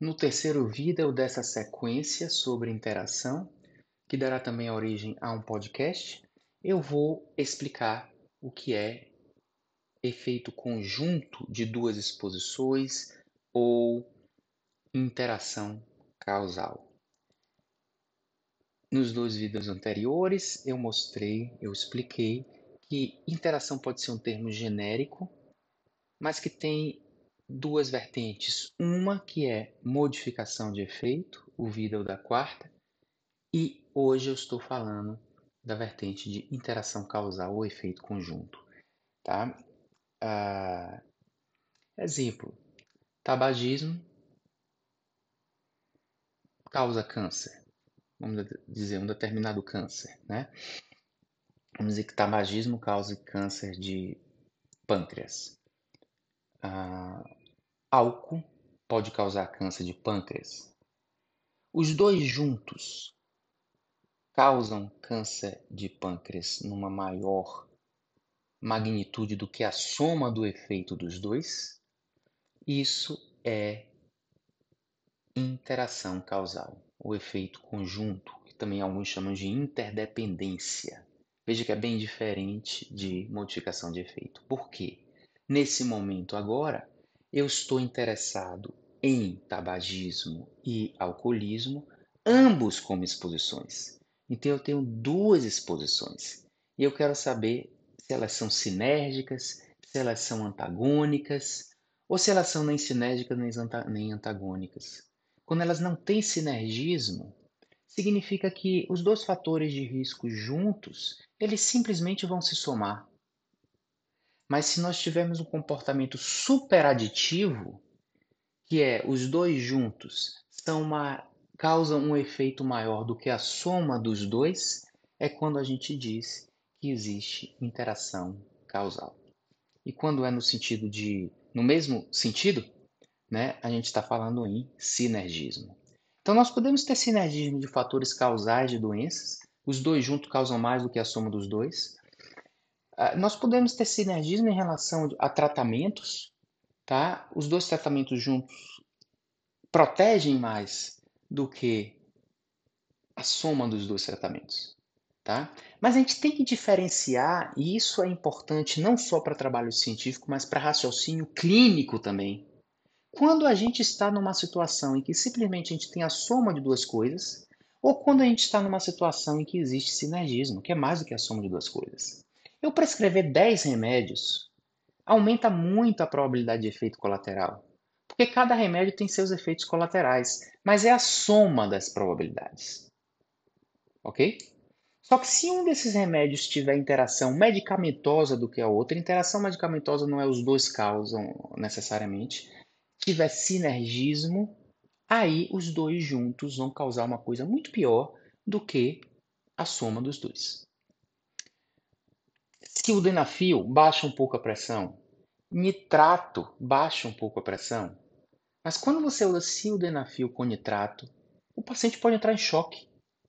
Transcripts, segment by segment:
no terceiro vídeo dessa sequência sobre interação, que dará também origem a um podcast, eu vou explicar o que é efeito conjunto de duas exposições ou interação causal. Nos dois vídeos anteriores, eu mostrei, eu expliquei que interação pode ser um termo genérico, mas que tem duas vertentes. Uma que é modificação de efeito, o Vidal da quarta, e hoje eu estou falando da vertente de interação causal ou efeito conjunto. Tá? Ah, exemplo: tabagismo causa câncer. Vamos dizer um determinado câncer, né? Vamos dizer que tabagismo causa câncer de pâncreas. Ah, Álcool pode causar câncer de pâncreas. Os dois juntos causam câncer de pâncreas numa maior magnitude do que a soma do efeito dos dois. Isso é interação causal, o efeito conjunto, que também alguns chamam de interdependência. Veja que é bem diferente de modificação de efeito. Por quê? Nesse momento agora, eu estou interessado em tabagismo e alcoolismo, ambos como exposições. Então eu tenho duas exposições e eu quero saber se elas são sinérgicas, se elas são antagônicas ou se elas são nem sinérgicas nem antagônicas. Quando elas não têm sinergismo, significa que os dois fatores de risco juntos, eles simplesmente vão se somar mas se nós tivermos um comportamento superaditivo, que é os dois juntos são uma causam um efeito maior do que a soma dos dois, é quando a gente diz que existe interação causal. E quando é no sentido de no mesmo sentido, né, a gente está falando em sinergismo. Então nós podemos ter sinergismo de fatores causais de doenças, os dois juntos causam mais do que a soma dos dois, ah, nós podemos ter sinergismo em relação a tratamentos, tá? Os dois tratamentos juntos protegem mais do que a soma dos dois tratamentos, tá? Mas a gente tem que diferenciar, e isso é importante não só para trabalho científico, mas para raciocínio clínico também. Quando a gente está numa situação em que simplesmente a gente tem a soma de duas coisas, ou quando a gente está numa situação em que existe sinergismo, que é mais do que a soma de duas coisas. Eu prescrever 10 remédios aumenta muito a probabilidade de efeito colateral, porque cada remédio tem seus efeitos colaterais, mas é a soma das probabilidades. Ok? Só que se um desses remédios tiver interação medicamentosa do que a outra, interação medicamentosa não é os dois causam necessariamente, tiver sinergismo, aí os dois juntos vão causar uma coisa muito pior do que a soma dos dois. Sildenafil baixa um pouco a pressão. Nitrato baixa um pouco a pressão. Mas quando você usa sildenafil com nitrato, o paciente pode entrar em choque.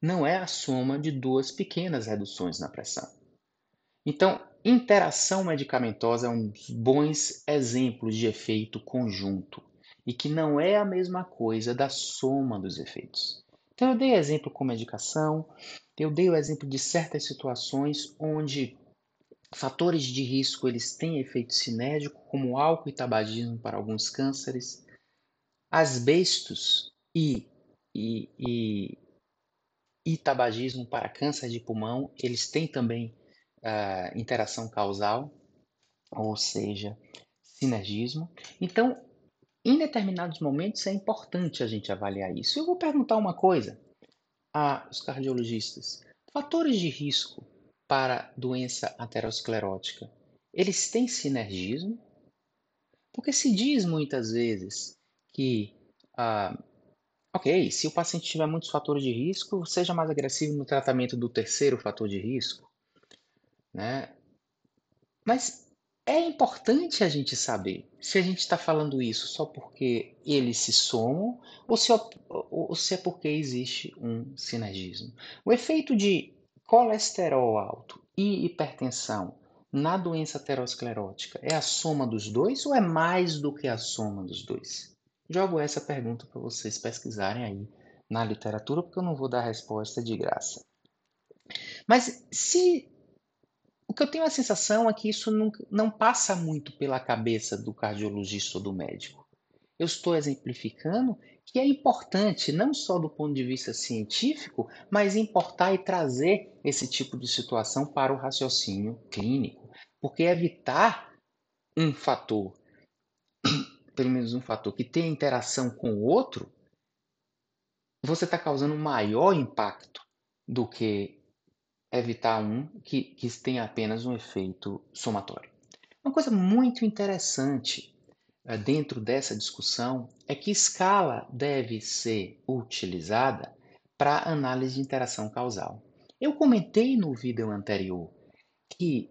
Não é a soma de duas pequenas reduções na pressão. Então, interação medicamentosa é um dos bons exemplos de efeito conjunto e que não é a mesma coisa da soma dos efeitos. Então, eu dei exemplo com medicação, eu dei o exemplo de certas situações onde Fatores de risco eles têm efeito sinérgico como álcool e tabagismo para alguns cânceres. Asbestos e, e, e, e tabagismo para câncer de pulmão, eles têm também uh, interação causal, ou seja, sinergismo. Então, em determinados momentos é importante a gente avaliar isso. Eu vou perguntar uma coisa a os cardiologistas. Fatores de risco para doença aterosclerótica, eles têm sinergismo? Porque se diz muitas vezes que, ah, ok, se o paciente tiver muitos fatores de risco, seja mais agressivo no tratamento do terceiro fator de risco, né? Mas é importante a gente saber se a gente está falando isso só porque eles se somam ou se, é ou, ou se é porque existe um sinergismo. O efeito de colesterol alto e hipertensão na doença aterosclerótica é a soma dos dois ou é mais do que a soma dos dois? Jogo essa pergunta para vocês pesquisarem aí na literatura, porque eu não vou dar a resposta de graça. Mas se o que eu tenho a sensação é que isso não, não passa muito pela cabeça do cardiologista ou do médico. Eu estou exemplificando que é importante não só do ponto de vista científico, mas importar e trazer esse tipo de situação para o raciocínio clínico, porque evitar um fator, pelo menos um fator que tem interação com o outro, você está causando um maior impacto do que evitar um que, que tem apenas um efeito somatório. Uma coisa muito interessante eh, dentro dessa discussão é que escala deve ser utilizada para análise de interação causal. Eu comentei no vídeo anterior que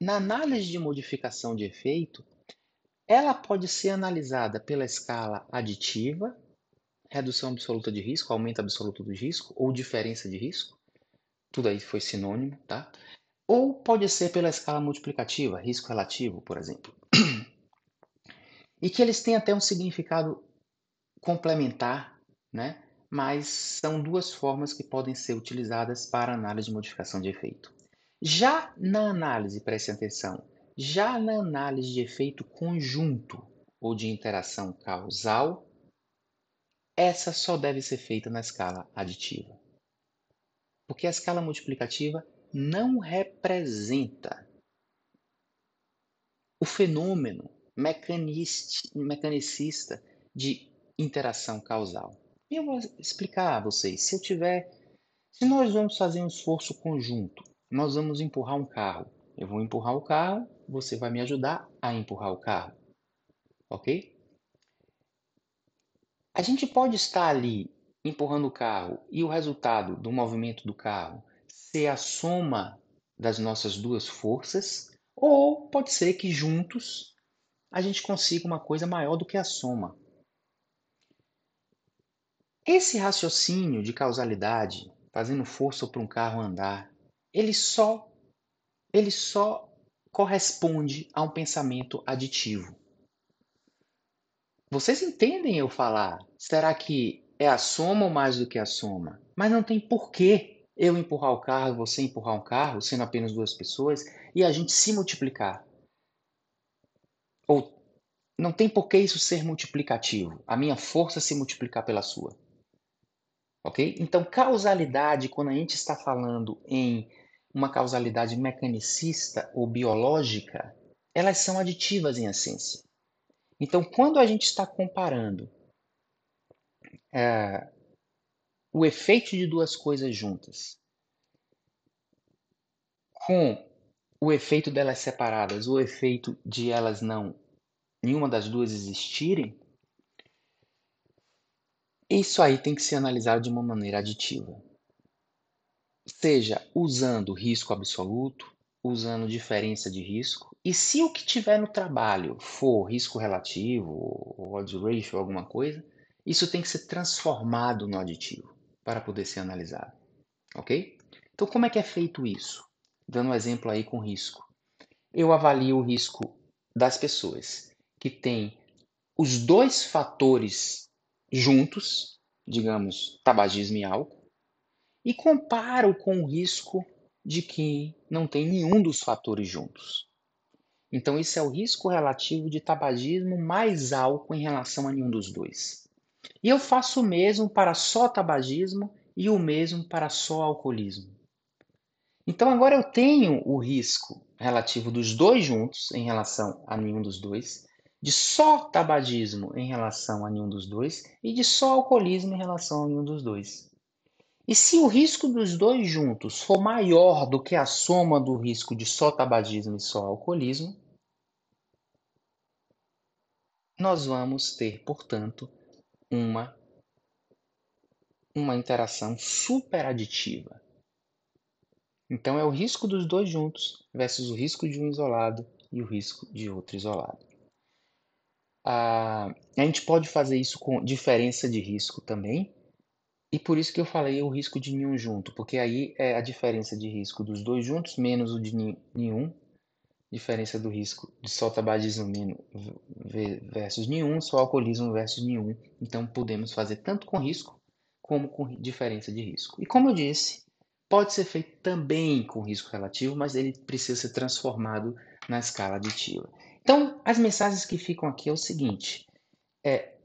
na análise de modificação de efeito, ela pode ser analisada pela escala aditiva, redução absoluta de risco, aumento absoluto do risco ou diferença de risco. Tudo aí foi sinônimo, tá? Ou pode ser pela escala multiplicativa, risco relativo, por exemplo. e que eles têm até um significado complementar, né? mas são duas formas que podem ser utilizadas para análise de modificação de efeito. Já na análise, preste atenção, já na análise de efeito conjunto ou de interação causal, essa só deve ser feita na escala aditiva. Porque a escala multiplicativa não representa o fenômeno mecanicista de interação causal. Eu vou explicar a vocês. Se eu tiver, se nós vamos fazer um esforço conjunto, nós vamos empurrar um carro. Eu vou empurrar o carro, você vai me ajudar a empurrar o carro. OK? A gente pode estar ali empurrando o carro e o resultado do movimento do carro ser a soma das nossas duas forças, ou pode ser que juntos a gente consiga uma coisa maior do que a soma. Esse raciocínio de causalidade, fazendo força para um carro andar, ele só ele só corresponde a um pensamento aditivo. Vocês entendem eu falar? Será que é a soma ou mais do que a soma? Mas não tem porquê eu empurrar o carro e você empurrar um carro, sendo apenas duas pessoas, e a gente se multiplicar não tem por que isso ser multiplicativo. A minha força se multiplicar pela sua. Ok? Então, causalidade, quando a gente está falando em uma causalidade mecanicista ou biológica, elas são aditivas em essência. Então, quando a gente está comparando é, o efeito de duas coisas juntas com o efeito delas separadas, o efeito de elas não nenhuma das duas existirem, isso aí tem que ser analisado de uma maneira aditiva. Seja usando risco absoluto, usando diferença de risco, e se o que tiver no trabalho for risco relativo, odds ratio, alguma coisa, isso tem que ser transformado no aditivo para poder ser analisado, ok? Então, como é que é feito isso? Dando um exemplo aí com risco. Eu avalio o risco das pessoas que tem os dois fatores juntos, digamos, tabagismo e álcool, e comparo com o risco de quem não tem nenhum dos fatores juntos. Então, esse é o risco relativo de tabagismo mais álcool em relação a nenhum dos dois. E eu faço o mesmo para só tabagismo e o mesmo para só alcoolismo. Então, agora eu tenho o risco relativo dos dois juntos em relação a nenhum dos dois, de só tabagismo em relação a nenhum dos dois e de só alcoolismo em relação a nenhum dos dois. E se o risco dos dois juntos for maior do que a soma do risco de só tabagismo e só alcoolismo, nós vamos ter, portanto, uma, uma interação superaditiva. Então é o risco dos dois juntos versus o risco de um isolado e o risco de outro isolado. Ah, a gente pode fazer isso com diferença de risco também. E por isso que eu falei o risco de nenhum junto, porque aí é a diferença de risco dos dois juntos menos o de nenhum, diferença do risco de só tabagismo versus nenhum, só alcoolismo versus nenhum. Então podemos fazer tanto com risco como com diferença de risco. E como eu disse, pode ser feito também com risco relativo, mas ele precisa ser transformado na escala aditiva. Então, as mensagens que ficam aqui é o seguinte: é,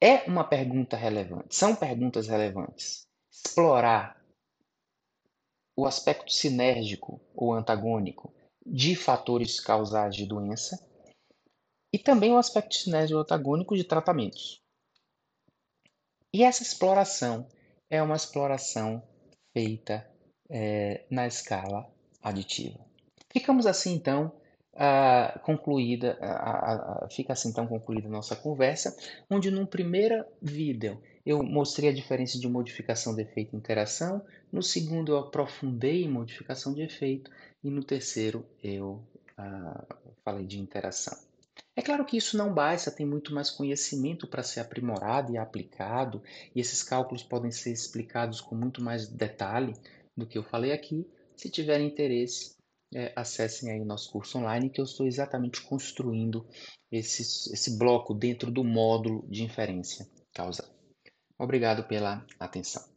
é uma pergunta relevante, são perguntas relevantes. Explorar o aspecto sinérgico ou antagônico de fatores causais de doença e também o aspecto sinérgico ou antagônico de tratamentos. E essa exploração é uma exploração feita é, na escala aditiva. Ficamos assim então concluída, fica assim então concluída a nossa conversa, onde num primeiro vídeo eu mostrei a diferença de modificação de efeito e interação, no segundo eu aprofundei modificação de efeito e no terceiro eu ah, falei de interação. É claro que isso não basta, tem muito mais conhecimento para ser aprimorado e aplicado, e esses cálculos podem ser explicados com muito mais detalhe do que eu falei aqui. Se tiver interesse, é, acessem aí nosso curso online que eu estou exatamente construindo esse, esse bloco dentro do módulo de inferência causal. Obrigado pela atenção.